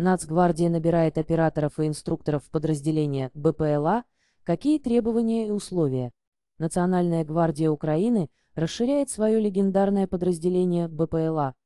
Нацгвардия набирает операторов и инструкторов в подразделения БПЛА, какие требования и условия. Национальная гвардия Украины расширяет свое легендарное подразделение БПЛА,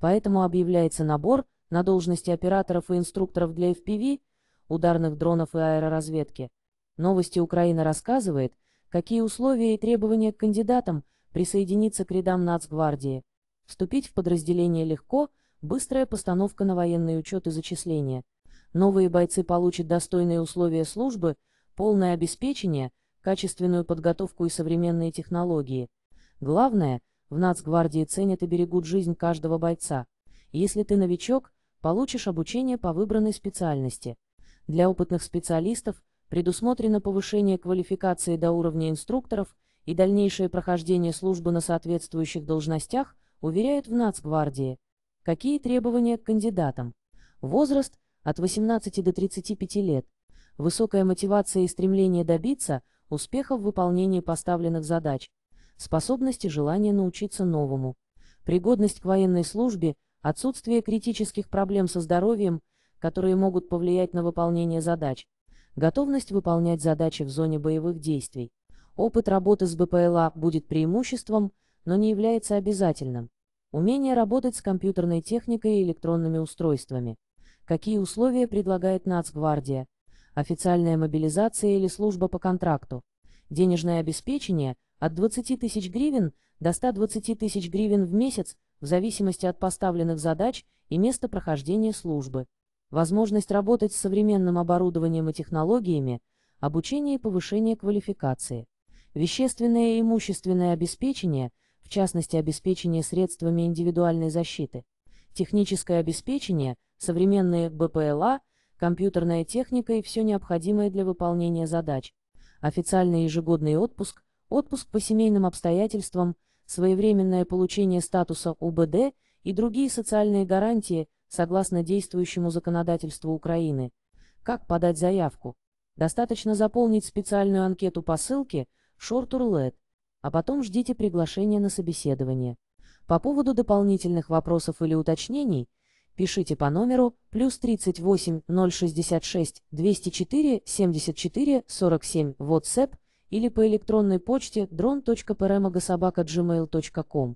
поэтому объявляется набор на должности операторов и инструкторов для FPV, ударных дронов и аэроразведки. Новости Украина рассказывает, какие условия и требования к кандидатам присоединиться к рядам Нацгвардии. Вступить в подразделение легко – быстрая постановка на военный учет и зачисление. Новые бойцы получат достойные условия службы, полное обеспечение, качественную подготовку и современные технологии. Главное, в Нацгвардии ценят и берегут жизнь каждого бойца. Если ты новичок, получишь обучение по выбранной специальности. Для опытных специалистов предусмотрено повышение квалификации до уровня инструкторов и дальнейшее прохождение службы на соответствующих должностях, уверяют в Нацгвардии. Какие требования к кандидатам? Возраст от 18 до 35 лет. Высокая мотивация и стремление добиться успеха в выполнении поставленных задач. Способность и желание научиться новому. Пригодность к военной службе, отсутствие критических проблем со здоровьем, которые могут повлиять на выполнение задач. Готовность выполнять задачи в зоне боевых действий. Опыт работы с БПЛА будет преимуществом, но не является обязательным. Умение работать с компьютерной техникой и электронными устройствами. Какие условия предлагает Нацгвардия? Официальная мобилизация или служба по контракту? Денежное обеспечение от 20 тысяч гривен до 120 тысяч гривен в месяц в зависимости от поставленных задач и места прохождения службы. Возможность работать с современным оборудованием и технологиями, обучение и повышение квалификации. Вещественное и имущественное обеспечение – в частности обеспечение средствами индивидуальной защиты. Техническое обеспечение, современные БПЛА, компьютерная техника и все необходимое для выполнения задач. Официальный ежегодный отпуск, отпуск по семейным обстоятельствам, своевременное получение статуса УБД и другие социальные гарантии согласно действующему законодательству Украины. Как подать заявку? Достаточно заполнить специальную анкету по ссылке «Short.Urlet» а потом ждите приглашения на собеседование. По поводу дополнительных вопросов или уточнений пишите по номеру плюс 38 066 204 74 47 WhatsApp или по электронной почте dron.prmagasobaka.gmail.com.